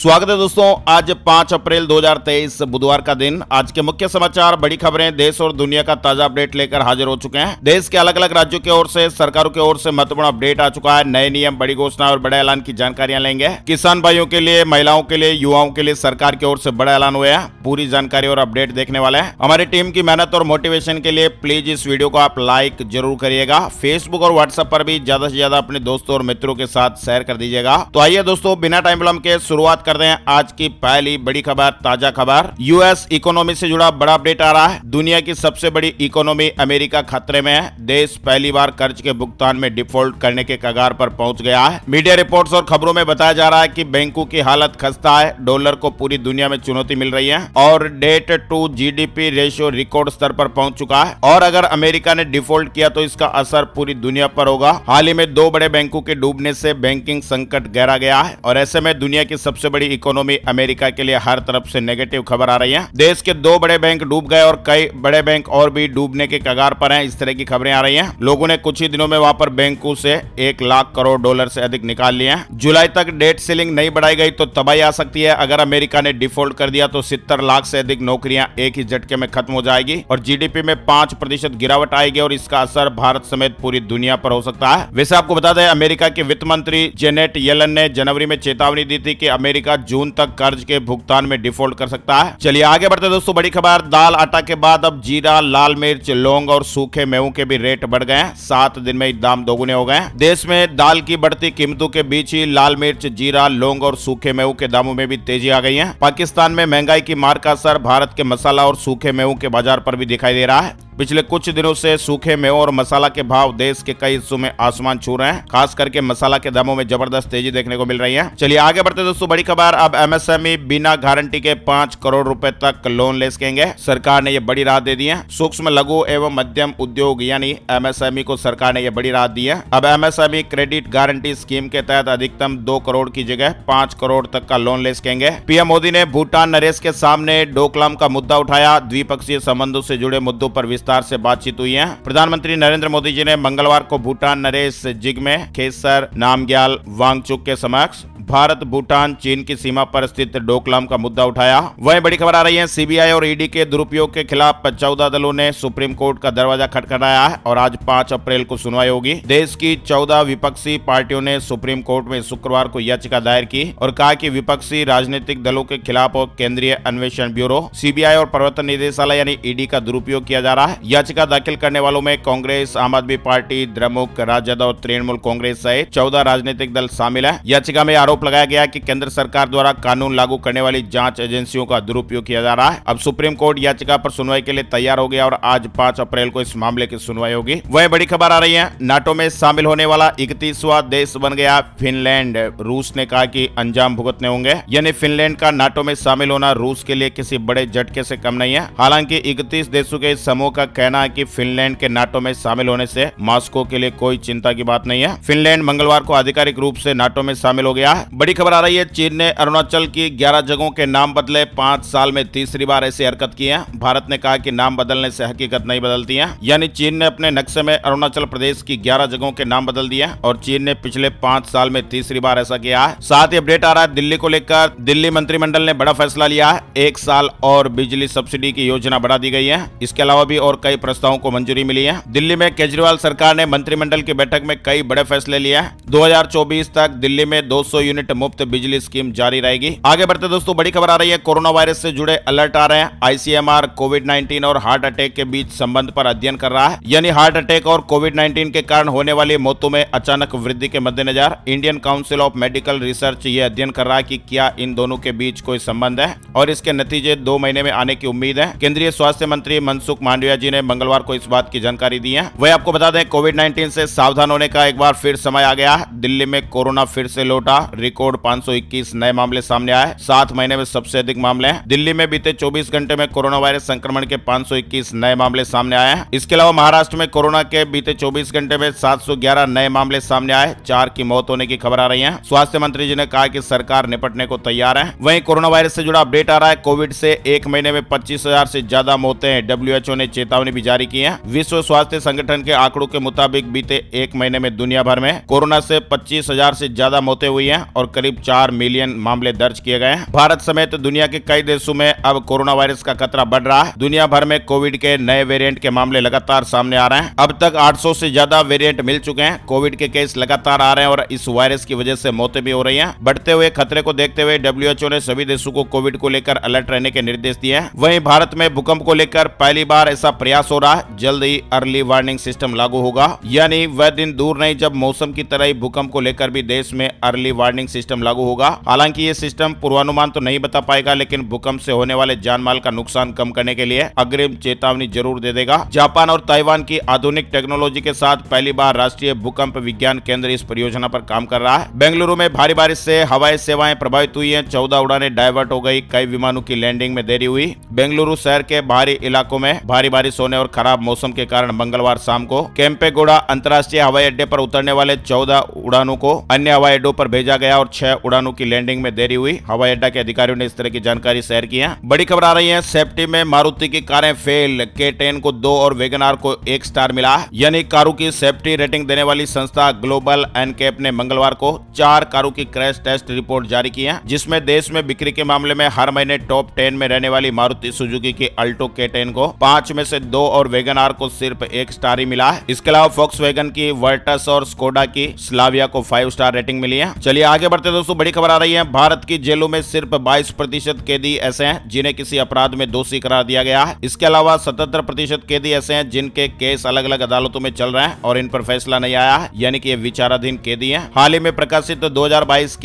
स्वागत है दोस्तों आज 5 अप्रैल 2023 बुधवार का दिन आज के मुख्य समाचार बड़ी खबरें देश और दुनिया का ताजा अपडेट लेकर हाजिर हो चुके हैं देश के अलग अलग राज्यों की ओर से सरकारों की ओर से महत्वपूर्ण अपडेट आ चुका है नए नियम बड़ी घोषणा और बड़े ऐलान की जानकारियां लेंगे किसान भाइयों के लिए महिलाओं के लिए युवाओं के लिए सरकार की ओर से बड़ा ऐलान हुआ है पूरी जानकारी और अपडेट देखने वाले हैं हमारी टीम की मेहनत और मोटिवेशन के लिए प्लीज इस वीडियो को आप लाइक जरूर करिएगा फेसबुक और व्हाट्सएप पर भी ज्यादा से ज्यादा अपने दोस्तों और मित्रों के साथ शेयर कर दीजिएगा तो आइए दोस्तों बिना टाइम के शुरुआत करते हैं आज की पहली बड़ी खबर ताजा खबर यूएस इकोनॉमी से जुड़ा बड़ा अपडेट आ रहा है दुनिया की सबसे बड़ी इकोनॉमी अमेरिका खतरे में है देश पहली बार कर्ज के भुगतान में डिफॉल्ट करने के कगार पर पहुंच गया है मीडिया रिपोर्ट्स और खबरों में बताया जा रहा है कि बैंकों की हालत खस्ता है डॉलर को पूरी दुनिया में चुनौती मिल रही है और debt to GDP ratio record स्तर पर पहुंच चुका है और अगर अमेरिका ने डिफॉल्ट किया तो इसका असर पूरी दुनिया पर होगा हाल ही में दो बड़े बैंकों के डूबने से बैंकिंग संकट गहरा गया है और ऐसे में दुनिया की सबसे बड़ी इकोनॉमी अमेरिका के लिए हर तरफ से नेगेटिव खबर आ रही है देश के दो बड़े बैंक डूब गए और कई बड़े बैंक और भी डूबने के कगार पर है इस तरह की खबरें आ रही है लोगों ने कुछ ही दिनों में वहाँ पर बैंकों से एक लाख करोड़ डॉलर से अधिक निकाल लिए हैं जुलाई तक डेट सीलिंग नहीं बढ़ाई गई तो तबाही आ सकती है अगर अमेरिका ने डिफॉल्ट कर दिया तो सितर लाख से अधिक नौकरियां एक ही झटके में खत्म हो जाएगी और जीडीपी में पांच प्रतिशत गिरावट आएगी और इसका असर भारत समेत पूरी दुनिया पर हो सकता है वैसे आपको बता दें अमेरिका के वित्त मंत्री जेनेट येलन ने जनवरी में चेतावनी दी थी कि अमेरिका अमेरिका जून तक कर्ज के भुगतान में डिफॉल्ट कर सकता है चलिए आगे बढ़ते दोस्तों बड़ी खबर दाल आटा के बाद अब जीरा लाल मिर्च लौंग और सूखे मेहू के भी रेट बढ़ गए सात दिन में दाम दोगुने हो गए देश में दाल की बढ़ती कीमतों के बीच ही लाल मिर्च जीरा लौंग और सूखे मेहू के दामों में भी तेजी आ गई है पाकिस्तान में महंगाई की मार का असर भारत के मसाला और सूखे मेहू के बाजार पर भी दिखाई दे रहा है पिछले कुछ दिनों से सूखे मेवों और मसाला के भाव देश के कई हिस्सों में आसमान छू रहे हैं खास करके मसाला के दामों में जबरदस्त तेजी देखने को मिल रही है चलिए आगे बढ़ते दोस्तों बड़ी खबर अब एमएसएमई बिना गारंटी के पांच करोड़ रूपए तक लोन ले सकेंगे सरकार ने ये बड़ी राहत दे दी है सूक्ष्म लघु एवं मध्यम उद्योग यानी एमएसएमई को सरकार ने यह बड़ी राहत दी है अब एमएसएमई क्रेडिट गारंटी स्कीम के तहत अधिकतम दो करोड़ की जगह पांच करोड़ तक का लोन ले सकेंगे पीएम मोदी ने भूटान नरेश के सामने डोकलाम का मुद्दा उठाया द्विपक्षीय संबंधों से जुड़े मुद्दों पर विस्तार विस्तार से बातचीत हुई है प्रधानमंत्री नरेंद्र मोदी जी ने मंगलवार को भूटान नरेश जिगमे खेसर नामग्याल वांगचुक के समक्ष भारत भूटान चीन की सीमा पर स्थित डोकलाम का मुद्दा उठाया वही बड़ी खबर आ रही है सीबीआई और ईडी के दुरुपयोग के खिलाफ चौदह दलों ने सुप्रीम कोर्ट का दरवाजा खटखटाया है और आज पांच अप्रैल को सुनवाई होगी देश की चौदह विपक्षी पार्टियों ने सुप्रीम कोर्ट में शुक्रवार को याचिका दायर की और कहा की विपक्षी राजनीतिक दलों के खिलाफ केंद्रीय अन्वेषण ब्यूरो सीबीआई और प्रवर्तन निदेशालय यानी ईडी का दुरुपयोग किया जा रहा है याचिका दाखिल करने वालों में कांग्रेस आम आदमी पार्टी द्रमुक राजद और तृणमूल कांग्रेस सहित चौदह राजनीतिक दल शामिल है याचिका में आरोप लगाया गया की केंद्र सरकार द्वारा कानून लागू करने वाली जांच एजेंसियों का दुरुपयोग किया जा रहा है अब सुप्रीम कोर्ट याचिका पर सुनवाई के लिए तैयार हो गया और आज पांच अप्रैल को इस मामले की सुनवाई होगी वह बड़ी खबर आ रही है नाटो में शामिल होने वाला इकतीसवा देश बन गया फिनलैंड रूस ने कहा की अंजाम भुगतने होंगे यानी फिनलैंड का नाटो में शामिल होना रूस के लिए किसी बड़े झटके से कम नहीं है हालांकि इकतीस देशों के समूह का कहना है कि फिनलैंड के नाटो में शामिल होने से मॉस्को के लिए कोई चिंता की बात नहीं है फिनलैंड मंगलवार को आधिकारिक रूप से नाटो में शामिल हो गया है बड़ी खबर आ रही है चीन ने अरुणाचल की ग्यारह जगहों के नाम बदले पांच साल में तीसरी बार ऐसी हरकत की है भारत ने कहा की नाम बदलने से हकीकत नहीं बदलती है यानी चीन ने अपने नक्शे में अरुणाचल प्रदेश की ग्यारह जगहों के नाम बदल दिए और चीन ने पिछले पांच साल में तीसरी बार ऐसा किया है साथ ही अपडेट आ रहा है दिल्ली को लेकर दिल्ली मंत्रिमंडल ने बड़ा फैसला लिया है एक साल और बिजली सब्सिडी की योजना बढ़ा दी गई है इसके अलावा भी और और कई प्रस्तावों को मंजूरी मिली है दिल्ली में केजरीवाल सरकार ने मंत्रिमंडल की बैठक में कई बड़े फैसले लिए हैं 2024 तक दिल्ली में 200 यूनिट मुफ्त बिजली स्कीम जारी रहेगी आगे बढ़ते दोस्तों बड़ी खबर आ रही है कोरोना वायरस से जुड़े अलर्ट आ रहे हैं आईसीएमआर कोविड नाइन्टीन और हार्ट अटैक के बीच संबंध आरोप अध्ययन कर रहा है यानी हार्ट अटैक और कोविड नाइन्टीन के कारण होने वाली मौतों में अचानक वृद्धि के मद्देनजर Indian council of medical research ये अध्ययन कर रहा है कि क्या इन दोनों के बीच कोई संबंध है और इसके नतीजे दो महीने में आने की उम्मीद है केंद्रीय स्वास्थ्य मंत्री मनसुख मांडविया जी जी ने मंगलवार को इस बात की जानकारी दी है वही आपको बता दें कोविड नाइन्टीन से सावधान होने का एक बार फिर समय आ गया है दिल्ली में कोरोना फिर से लौटा रिकॉर्ड 521 नए मामले सामने आए सात महीने में सबसे अधिक मामले हैं दिल्ली में बीते 24 घंटे में कोरोना वायरस संक्रमण के पांच नए मामले सामने आए हैं इसके अलावा महाराष्ट्र में कोरोना के बीते चौबीस घंटे में सात नए मामले सामने आए चार की मौत होने की खबर आ रही है स्वास्थ्य मंत्री जी ने कहा की सरकार निपटने को तैयार है वही कोरोना वायरस से जुड़ा अपडेट आ रहा है कोविड से एक महीने में पच्चीस हजार से ज्यादा मौतें डब्ल्यू ने चेतावनी चेतावनी भी जारी की है विश्व स्वास्थ्य संगठन के आंकड़ों के मुताबिक बीते एक महीने में दुनिया भर में कोरोना से पच्चीस हजार से ज्यादा मौतें हुई हैं और करीब चार मिलियन मामले दर्ज किए गए हैं भारत समेत दुनिया के कई देशों में अब कोरोना वायरस का खतरा बढ़ रहा है दुनिया भर में कोविड के नए वेरियंट के मामले लगातार सामने आ रहे हैं अब तक आठ सौ ज्यादा वेरियंट मिल चुके हैं कोविड के केस लगातार आ रहे हैं और इस वायरस की वजह ऐसी मौतें भी हो रही है बढ़ते हुए खतरे को देखते हुए डब्ल्यू ने सभी देशों को कोविड को लेकर अलर्ट रहने के निर्देश दिए हैं वहीं भारत में भूकंप को लेकर पहली बार ऐसा प्रयास हो रहा है जल्द ही अर्ली वार्निंग सिस्टम लागू होगा यानी वह दिन दूर नहीं जब मौसम की तरह ही भूकंप को लेकर भी देश में अर्ली वार्निंग सिस्टम लागू होगा हालांकि ये सिस्टम पूर्वानुमान तो नहीं बता पाएगा लेकिन भूकंप से होने वाले माल का नुकसान कम करने के लिए अग्रिम चेतावनी जरूर दे देगा जापान और ताइवान की आधुनिक टेक्नोलॉजी के साथ पहली बार राष्ट्रीय भूकंप विज्ञान केंद्र इस परियोजना पर काम कर रहा है बेंगलुरु में भारी बारिश से हवाई सेवाएं प्रभावित हुई है चौदह उड़ाने डायवर्ट हो गई कई विमानों की लैंडिंग में देरी हुई बेंगलुरु शहर के बाहरी इलाकों में भारी बारिश बारिश होने और खराब मौसम के कारण मंगलवार शाम को कैंपेगोड़ा अंतर्राष्ट्रीय हवाई अड्डे पर उतरने वाले चौदह उड़ानों को अन्य हवाई अड्डों पर भेजा गया और छह उड़ानों की लैंडिंग में देरी हुई हवाई अड्डा के अधिकारियों ने इस तरह की जानकारी शेयर की बड़ी खबर आ रही है सेफ्टी में मारुति की कारें फेल के टेन को दो और वेगनार को एक स्टार मिला यानी कारों की सेफ्टी रेटिंग देने वाली संस्था ग्लोबल एनकेप ने मंगलवार को चार कारों की क्रैश टेस्ट रिपोर्ट जारी की है जिसमें देश में बिक्री के मामले में हर महीने टॉप टेन में रहने वाली मारुति सुजुकी की अल्टो के टेन को पांच में से से दो और वेगन आर को सिर्फ एक स्टार ही मिला है इसके अलावा फोक्स वेगन की वर्टस और स्कोडा की स्लाविया को फाइव स्टार रेटिंग मिली है चलिए आगे बढ़ते दोस्तों बड़ी खबर आ रही है भारत की जेलों में सिर्फ बाईस प्रतिशत कैदी ऐसे हैं जिन्हें किसी अपराध में दोषी करार दिया गया है इसके अलावा सतहत्तर प्रतिशत कैदी ऐसे हैं जिनके केस अलग अलग अदालतों में चल रहे हैं और इन पर फैसला नहीं आया है यानी कि ये विचाराधीन कैदी है हाल ही में प्रकाशित दो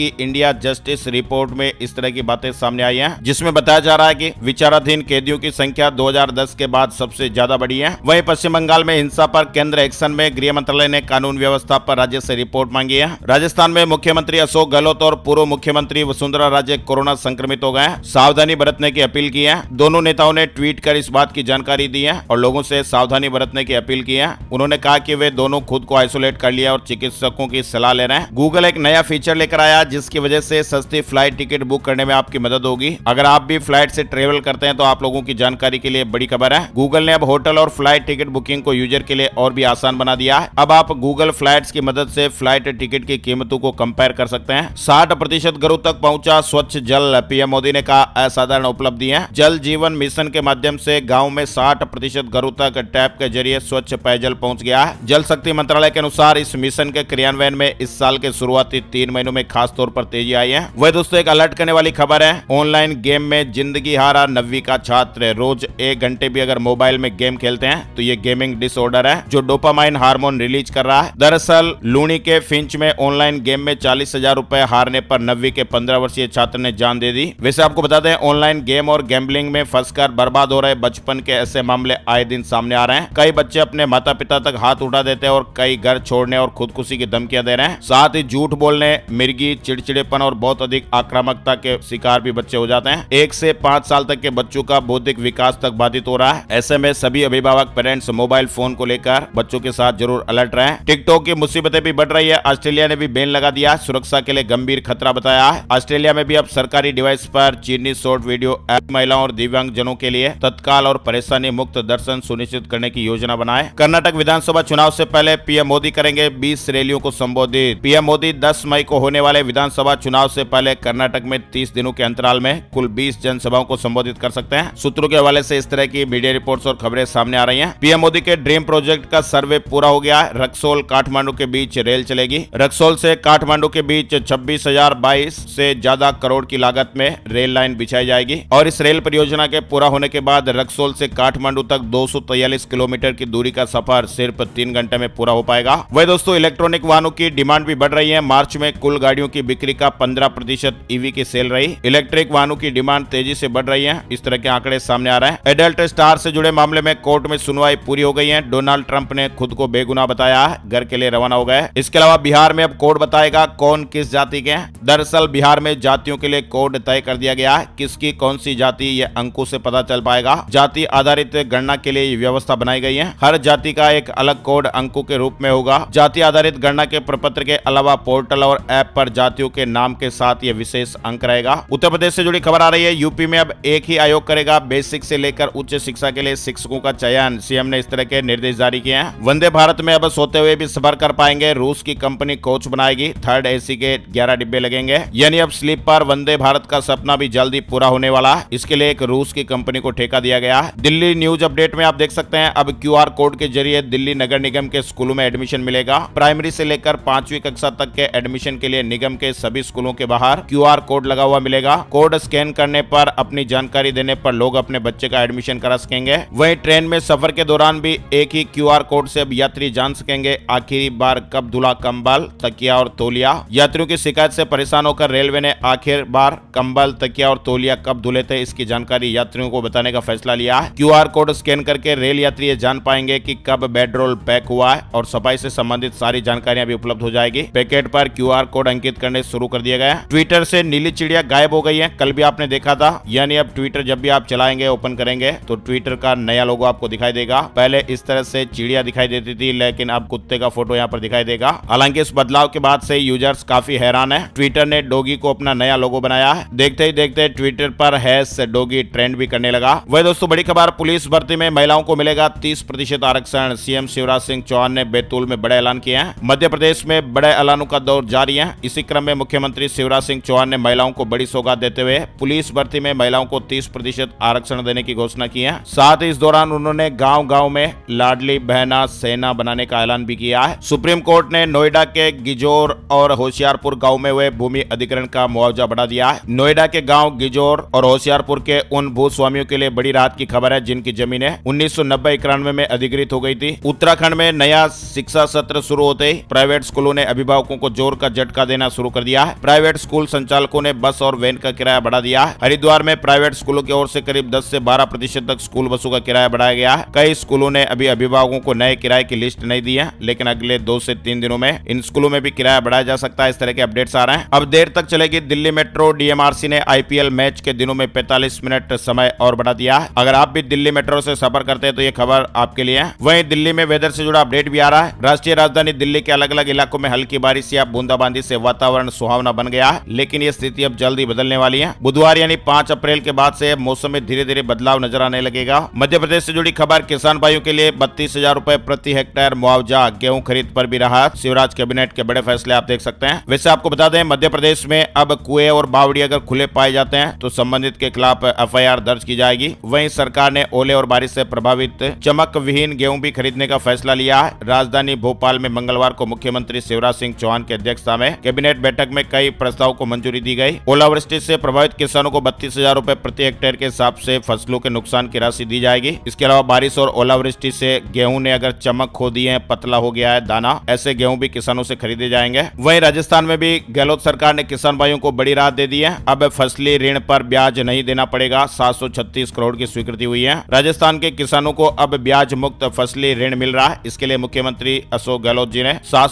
की इंडिया जस्टिस रिपोर्ट में इस तरह की बातें सामने आई है जिसमे बताया जा रहा है की विचाराधीन कैदियों की संख्या दो के बाद सबसे सबसे ज्यादा बढ़ी है वहीं पश्चिम बंगाल में हिंसा पर केंद्र एक्शन में गृह मंत्रालय ने कानून व्यवस्था पर राज्य से रिपोर्ट मांगी है राजस्थान में मुख्यमंत्री अशोक गहलोत और पूर्व मुख्यमंत्री वसुंधरा राजे कोरोना संक्रमित हो गए सावधानी बरतने की अपील की है दोनों नेताओं ने ट्वीट कर इस बात की जानकारी दी है और लोगों से सावधानी बरतने की अपील की है उन्होंने कहा की वे दोनों खुद को आइसोलेट कर लिया और चिकित्सकों की सलाह ले रहे हैं गूगल एक नया फीचर लेकर आया जिसकी वजह से सस्ती फ्लाइट टिकट बुक करने में आपकी मदद होगी अगर आप भी फ्लाइट से ट्रेवल करते हैं तो आप लोगों की जानकारी के लिए बड़ी खबर है गूगल ने ने अब होटल और फ्लाइट टिकट बुकिंग को यूजर के लिए और भी आसान बना दिया है अब आप गूगल फ्लाइट की मदद से फ्लाइट टिकट की कीमतों को कंपेयर कर सकते हैं साठ प्रतिशत घरों तक पहुंचा स्वच्छ जल पीएम मोदी ने कहा असाधारण उपलब्धि है जल जीवन मिशन के माध्यम से गाँव में साठ प्रतिशत घरों तक टैप के जरिए स्वच्छ पेयजल पहुँच गया है जल शक्ति मंत्रालय के अनुसार इस मिशन के क्रियान्वयन में इस साल के शुरुआती तीन महीनों में खास तौर पर तेजी आई है वह दोस्तों एक अलर्ट करने वाली खबर है ऑनलाइन गेम में जिंदगी हारा नब्बी का छात्र रोज एक घंटे भी अगर मोबाइल में गेम खेलते हैं तो ये गेमिंग डिसऑर्डर है जो डोपामाइन हार्मोन रिलीज कर रहा है दरअसल लूणी के फिंच में ऑनलाइन गेम में चालीस हजार रूपए हारने पर नब्बे के पंद्रह वर्षीय छात्र ने जान दे दी वैसे आपको बता दें ऑनलाइन गेम और गैम्बलिंग में फंसकर बर्बाद हो रहे बचपन के ऐसे मामले आए दिन सामने आ रहे हैं कई बच्चे अपने माता पिता तक हाथ उठा देते हैं और कई घर छोड़ने और खुदकुशी की धमकियां दे रहे हैं साथ ही झूठ बोलने मिर्गी चिड़चिड़ेपन और बहुत अधिक आक्रामकता के शिकार भी बच्चे हो जाते हैं एक से पांच साल तक के बच्चों का बौद्धिक विकास तक बाधित हो रहा है ऐसे में में सभी अभिभावक पेरेंट्स मोबाइल फोन को लेकर बच्चों के साथ जरूर अलर्ट रहे टिकटॉक की मुसीबतें भी बढ़ रही है ऑस्ट्रेलिया ने भी बैन लगा दिया सुरक्षा के लिए गंभीर खतरा बताया ऑस्ट्रेलिया में भी अब सरकारी डिवाइस आरोप चीनी शॉर्ट वीडियो ऐप महिलाओं और दिव्यांग जनों के लिए तत्काल और परेशानी मुक्त दर्शन सुनिश्चित करने की योजना बनाए कर्नाटक विधानसभा चुनाव ऐसी पहले पीएम मोदी करेंगे बीस रैलियों को संबोधित पीएम मोदी दस मई को होने वाले विधानसभा चुनाव ऐसी पहले कर्नाटक में तीस दिनों के अंतराल में कुल बीस जनसभाओं को संबोधित कर सकते हैं सूत्रों के हवाले से इस तरह की मीडिया रिपोर्ट्स और खबरें सामने आ रही हैं पीएम मोदी के ड्रीम प्रोजेक्ट का सर्वे पूरा हो गया है रक्सोल काठमांडू के बीच रेल चलेगी रक्सोल से काठमांडू के बीच छब्बीस हजार बाईस से ज्यादा करोड़ की लागत में रेल लाइन बिछाई जाएगी और इस रेल परियोजना के पूरा होने के बाद रक्सोल से काठमांडू तक दो किलोमीटर की दूरी का सफर सिर्फ तीन घंटे में पूरा हो पाएगा वही दोस्तों इलेक्ट्रॉनिक वाहनों की डिमांड भी बढ़ रही है मार्च में कुल गाड़ियों की बिक्री का पंद्रह प्रतिशत ईवी की सेल रही इलेक्ट्रिक वाहनों की डिमांड तेजी ऐसी बढ़ रही है इस तरह के आंकड़े सामने आ रहे हैं एडल्ट स्टार से जुड़े मामले में कोर्ट में सुनवाई पूरी हो गई है डोनाल्ड ट्रंप ने खुद को बेगुना बताया घर के लिए रवाना हो गए इसके अलावा बिहार में अब कोर्ट बताएगा कौन किस जाति के दरअसल बिहार में जातियों के लिए कोर्ट तय कर दिया गया है किसकी कौन सी जाति ये अंकों से पता चल पाएगा जाति आधारित गणना के लिए व्यवस्था बनाई गई है हर जाति का एक अलग कोड अंकु के रूप में होगा जाति आधारित गणना के प्रपत्र के अलावा पोर्टल और ऐप पर जातियों के नाम के साथ ये विशेष अंक रहेगा उत्तर प्रदेश से जुड़ी खबर आ रही है यूपी में अब एक ही आयोग करेगा बेसिक से लेकर उच्च शिक्षा के लिए शिक्षकों का चयन सीएम ने इस तरह के निर्देश जारी किए हैं वंदे भारत में अब सोते हुए भी सफर कर पाएंगे रूस की कंपनी कोच बनाएगी थर्ड एसी के ग्यारह डिब्बे लगेंगे यानी अब पर वंदे भारत का सपना भी जल्दी पूरा होने वाला है इसके लिए एक रूस की कंपनी को ठेका दिया गया दिल्ली न्यूज अपडेट में आप देख सकते हैं अब क्यू कोड के जरिए दिल्ली नगर निगम के स्कूलों में एडमिशन मिलेगा प्राइमरी से लेकर पांचवी कक्षा तक के एडमिशन के लिए निगम के सभी स्कूलों के बाहर क्यू कोड लगा हुआ मिलेगा कोड स्कैन करने पर अपनी जानकारी देने पर लोग अपने बच्चे का एडमिशन करा सकेंगे वहीं ट्रेन में सफर के दौरान भी एक ही क्यूआर कोड से अब यात्री जान सकेंगे आखिरी बार कब धुला कंबल तकिया और तोलिया यात्रियों की शिकायत से परेशान होकर रेलवे ने आखिर बार कंबल तकिया और तोलिया कब धुले थे इसकी जानकारी यात्रियों को बताने का फैसला लिया है क्यू कोड स्कैन करके रेल यात्री ये जान पाएंगे की कब बेडरोल पैक हुआ है और सफाई से संबंधित सारी जानकारियां भी उपलब्ध हो जाएगी पैकेट पर क्यू कोड अंकित करने शुरू कर दिया गया ट्विटर से नीली चिड़िया गायब हो गई है कल भी आपने देखा था यानी अब ट्विटर जब भी आप चलाएंगे ओपन करेंगे तो ट्विटर का नया लोगो आपको दिखाई देगा पहले इस तरह से चिड़िया दिखाई देती थी लेकिन अब कुत्ते का फोटो यहाँ पर दिखाई देगा हालांकि इस बदलाव के बाद से यूजर्स काफी हैरान है ट्विटर ने डोगी को अपना नया लोगो बनाया है देखते ही देखते ट्विटर पर हैश डोगी ट्रेंड भी करने लगा वही दोस्तों बड़ी खबर पुलिस भर्ती में महिलाओं को मिलेगा तीस प्रतिशत आरक्षण सीएम शिवराज सिंह चौहान ने बैतूल में बड़े ऐलान किए हैं मध्य प्रदेश में बड़े ऐलानों का दौर जारी है इसी क्रम में मुख्यमंत्री शिवराज सिंह चौहान ने महिलाओं को बड़ी सौगात देते हुए पुलिस भर्ती में महिलाओं को तीस प्रतिशत आरक्षण देने की घोषणा की है साथ ही इस दौरान उन्होंने गांव गांव में लाडली बहना सेना बनाने का ऐलान भी किया है सुप्रीम कोर्ट ने नोएडा के गिजोर और होशियारपुर गांव में हुए भूमि अधिकरण का मुआवजा बढ़ा दिया है नोएडा के गांव गिजोर और होशियारपुर के उन भूस्वामियों के लिए बड़ी राहत की खबर है जिनकी जमीने उन्नीस सौ नब्बे में अधिकृत हो गई थी उत्तराखंड में नया शिक्षा सत्र शुरू होते ही प्राइवेट स्कूलों ने अभिभावकों को जोर का झटका देना शुरू कर दिया है प्राइवेट स्कूल संचालकों ने बस और वैन का किराया बढ़ा दिया है हरिद्वार में प्राइवेट स्कूलों की ओर से करीब दस ऐसी बारह प्रतिशत तक स्कूल बसों का किराया बढ़ाया गया है कई स्कूलों ने अभी अभिभावकों को नए किराए की लिस्ट नहीं दी है लेकिन अगले दो से तीन दिनों में इन स्कूलों में भी किराया बढ़ाया जा सकता है इस तरह के अपडेट्स आ रहे हैं अब देर तक चलेगी दिल्ली मेट्रो डीएमआरसी ने आईपीएल मैच के दिनों में पैंतालीस मिनट समय और बढ़ा दिया है अगर आप भी दिल्ली मेट्रो से सफर करते हैं तो ये खबर आपके लिए है वही दिल्ली में वेदर से जुड़ा अपडेट भी आ रहा है राष्ट्रीय राजधानी दिल्ली के अलग अलग इलाकों में हल्की बारिश या बूंदाबांदी से वातावरण सुहावना बन गया है लेकिन ये स्थिति अब जल्द ही बदलने वाली है बुधवार यानी पांच अप्रैल के बाद से मौसम में धीरे धीरे बदलाव नजर आने लगेगा मध्य प्रदेश से जुड़ी खबर किसान भाइयों के लिए बत्तीस हजार रूपए प्रति हेक्टेयर मुआवजा गेहूं खरीद पर भी रहा शिवराज कैबिनेट के बड़े फैसले आप देख सकते हैं वैसे आपको बता दें मध्य प्रदेश में अब कुएं और बावड़ी अगर खुले पाए जाते हैं तो संबंधित के खिलाफ एफ दर्ज की जाएगी वही सरकार ने ओले और बारिश ऐसी प्रभावित चमक विहीन गेहूँ भी खरीदने का फैसला लिया राजधानी भोपाल में मंगलवार को मुख्यमंत्री शिवराज सिंह चौहान की अध्यक्षता में कैबिनेट बैठक में कई प्रस्ताव को मंजूरी दी गई ओलावृष्टि से प्रभावित किसानों को बत्तीस हजार रूपए प्रति हेक्टेयर के हिसाब से फसलों के नुकसान की राशि दी जाएगी रहेगी इसके अलावा बारिश और ओलावृष्टि से गेहूं ने अगर चमक खो दी है पतला हो गया है दाना ऐसे गेहूं भी किसानों से खरीदे जाएंगे वहीं राजस्थान में भी गहलोत सरकार ने किसान भाइयों को बड़ी राहत दे दी है अब फसली ऋण पर ब्याज नहीं देना पड़ेगा सात करोड़ की स्वीकृति हुई है राजस्थान के किसानों को अब ब्याज मुक्त फसली ऋण मिल रहा है इसके लिए मुख्यमंत्री अशोक गहलोत जी ने सात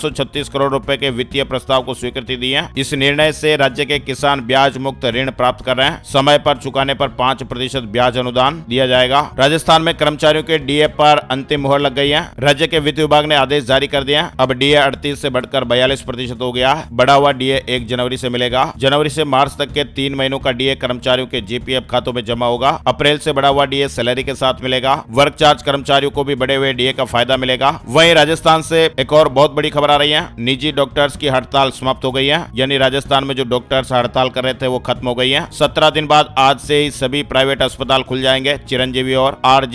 करोड़ रूपए के वित्तीय प्रस्ताव को स्वीकृति दी है इस निर्णय ऐसी राज्य के किसान ब्याज मुक्त ऋण प्राप्त कर रहे हैं समय आरोप चुकाने आरोप पाँच प्रतिशत ब्याज अनुदान दिया जाएगा राजस्थान राजस्थान में कर्मचारियों के डीए पर अंतिम मोहर लग गई है राज्य के वित्त विभाग ने आदेश जारी कर दिया अब डीए अड़तीस से बढ़कर बयालीस प्रतिशत हो गया बढ़ा हुआ डीए एक जनवरी से मिलेगा जनवरी से मार्च तक के तीन महीनों का डीए कर्मचारियों के जीपीएफ खातों में जमा होगा अप्रैल से बढ़ा हुआ डीए सैलरी के साथ मिलेगा वर्क चार्ज कर्मचारियों को भी बढ़े हुए डीए का फायदा मिलेगा वही राजस्थान से एक और बहुत बड़ी खबर आ रही है निजी डॉक्टर्स की हड़ताल समाप्त हो गई है यानी राजस्थान में जो डॉक्टर्स हड़ताल कर रहे थे वो खत्म हो गई है सत्रह दिन बाद आज से ही सभी प्राइवेट अस्पताल खुल जाएंगे चिरंजीवी और आर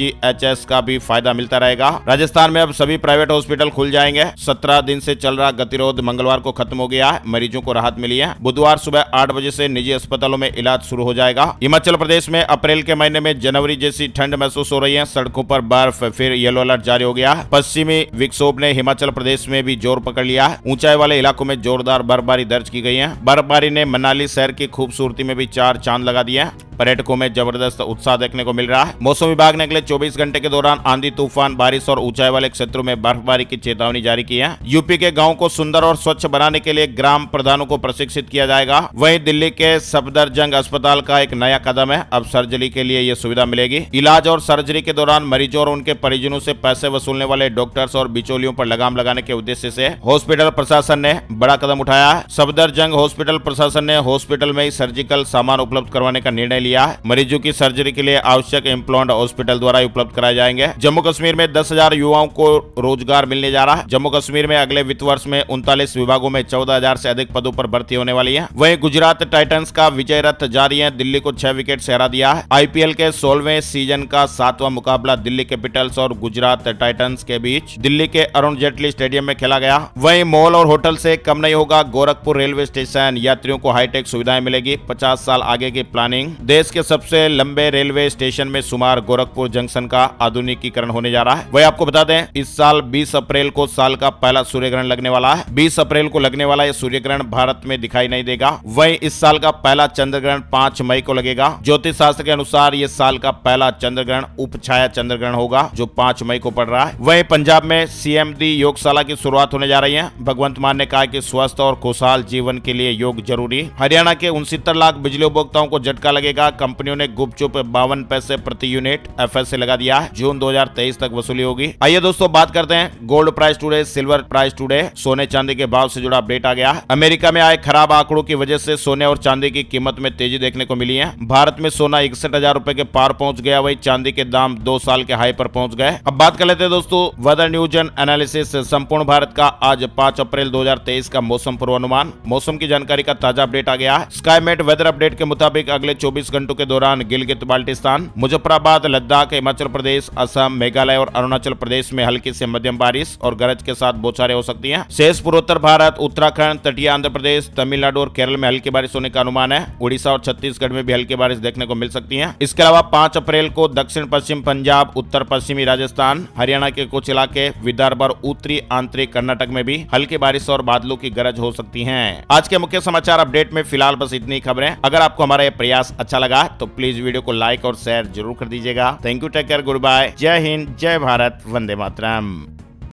का भी फायदा मिलता रहेगा राजस्थान में अब सभी प्राइवेट हॉस्पिटल खुल जाएंगे सत्रह दिन से चल रहा गतिरोध मंगलवार को खत्म हो गया है मरीजों को राहत मिली है बुधवार सुबह आठ बजे से निजी अस्पतालों में इलाज शुरू हो जाएगा हिमाचल प्रदेश में अप्रैल के महीने में जनवरी जैसी ठंड महसूस हो रही है सड़कों पर बर्फ फिर येलो अलर्ट जारी हो गया पश्चिमी विक्षोभ ने हिमाचल प्रदेश में भी जोर पकड़ लिया है ऊंचाई वाले इलाकों में जोरदार बर्फबारी दर्ज की गई है बर्फबारी ने मनाली शहर की खूबसूरती में भी चार चांद लगा दिया पर्यटकों में जबरदस्त उत्साह देखने को मिल रहा है मौसम विभाग ने अगले 24 घंटे के दौरान आंधी तूफान बारिश और ऊंचाई वाले क्षेत्रों में बर्फबारी की चेतावनी जारी की है यूपी के गाँव को सुंदर और स्वच्छ बनाने के लिए ग्राम प्रधानों को प्रशिक्षित किया जाएगा वही दिल्ली के सफदरजंग अस्पताल का एक नया कदम है अब सर्जरी के लिए यह सुविधा मिलेगी इलाज और सर्जरी के दौरान मरीजों और उनके परिजनों ऐसी पैसे वसूलने वाले डॉक्टर्स और बिचौलियों आरोप लगाम लगाने के उद्देश्य ऐसी हॉस्पिटल प्रशासन ने बड़ा कदम उठाया सफदरजंग हॉस्पिटल प्रशासन ने हॉस्पिटल में सर्जिकल सामान उपलब्ध करवाने का निर्णय लिया है मरीजों की सर्जरी के लिए आवश्यक इम्प्लॉन्ट हॉस्पिटल द्वारा उपलब्ध कराए जाएंगे जम्मू कश्मीर में दस हजार युवाओं को रोजगार मिलने जा रहा है जम्मू कश्मीर में अगले वित्त वर्ष में उनतालीस विभागों में चौदह हजार से अधिक पदों पर भर्ती होने वाली है वहीं गुजरात टाइटंस का विजय रथ जारी है दिल्ली को छह विकेट से हरा दिया है आईपीएल के सोलवे सीजन का सातवा मुकाबला दिल्ली कैपिटल्स और गुजरात टाइटन्स के बीच दिल्ली के अरुण जेटली स्टेडियम में खेला गया वहीं मॉल और होटल से कम नहीं होगा गोरखपुर रेलवे स्टेशन यात्रियों को हाईटेक सुविधाएं मिलेगी पचास साल आगे की प्लानिंग देश के सबसे लंबे रेलवे स्टेशन में सुमार गोरखपुर जंक्शन का आधुनिकीकरण होने जा रहा है वही आपको बता दें इस साल 20 अप्रैल को साल का पहला सूर्य ग्रहण लगने वाला है 20 अप्रैल को लगने वाला यह सूर्य ग्रहण भारत में दिखाई नहीं देगा वही इस साल का पहला चंद्र ग्रहण पांच मई को लगेगा ज्योतिष शास्त्र के अनुसार ये साल का पहला चंद्र ग्रहण उप छाया चंद्र ग्रहण होगा जो पांच मई को पड़ रहा है वही पंजाब में सीएमडी योगशाला की शुरुआत होने जा रही है भगवंत मान ने कहा की स्वस्थ और खुशहाल जीवन के लिए योग जरूरी हरियाणा के उनसत्तर लाख बिजली उपभोक्ताओं को झटका लगेगा का कंपनियों ने गुपचुप बावन पैसे प्रति यूनिट एफ से लगा दिया है जून 2023 तक वसूली होगी आइए दोस्तों बात करते हैं gold price today silver price today सोने चांदी के भाव से जुड़ा अपडेट आ गया अमेरिका में आए खराब आंकड़ों की वजह से सोने और चांदी की कीमत में तेजी देखने को मिली है भारत में सोना इकसठ हजार रूपए के पार पहुंच गया वही चांदी के दाम दो साल के हाई पर पहुंच गए अब बात कर लेते हैं दोस्तों वेदर न्यूज एंड एनालिसिस संपूर्ण भारत का आज पांच अप्रैल 2023 का मौसम पूर्वानुमान मौसम की जानकारी का ताजा अपडेट आ गया स्काई मेट वेदर अपडेट के मुताबिक अगले 24 घंटों के दौरान गिलगित बाल्टिस्तान मुजफ्फराबाद लद्दाख हिमाचल प्रदेश असम मेघालय और अरुणाचल प्रदेश में हल्की से मध्यम बारिश और गरज के साथ बोछारे हो सकती है शेष पूर्वोत्तर भारत उत्तराखंड तटीय आंध्र प्रदेश तमिलनाडु और केरल में हल्की बारिश होने का अनुमान है उड़ीसा और छत्तीसगढ़ में भी हल्की बारिश देखने को मिल सकती है इसके अलावा पांच अप्रैल को दक्षिण पश्चिम पंजाब उत्तर पश्चिमी राजस्थान हरियाणा के कुछ इलाके विदर्भ और उत्तरी आंतरिक कर्नाटक में भी हल्की बारिश और बादलों की गरज हो सकती है आज के मुख्य समाचार अपडेट में फिलहाल बस इतनी खबरें अगर आपको हमारा यह प्रयास अच्छा लगा तो प्लीज वीडियो को लाइक और शेयर जरूर कर दीजिएगा thank you take care good bye जय हिंद जय भारत वंदे मातरम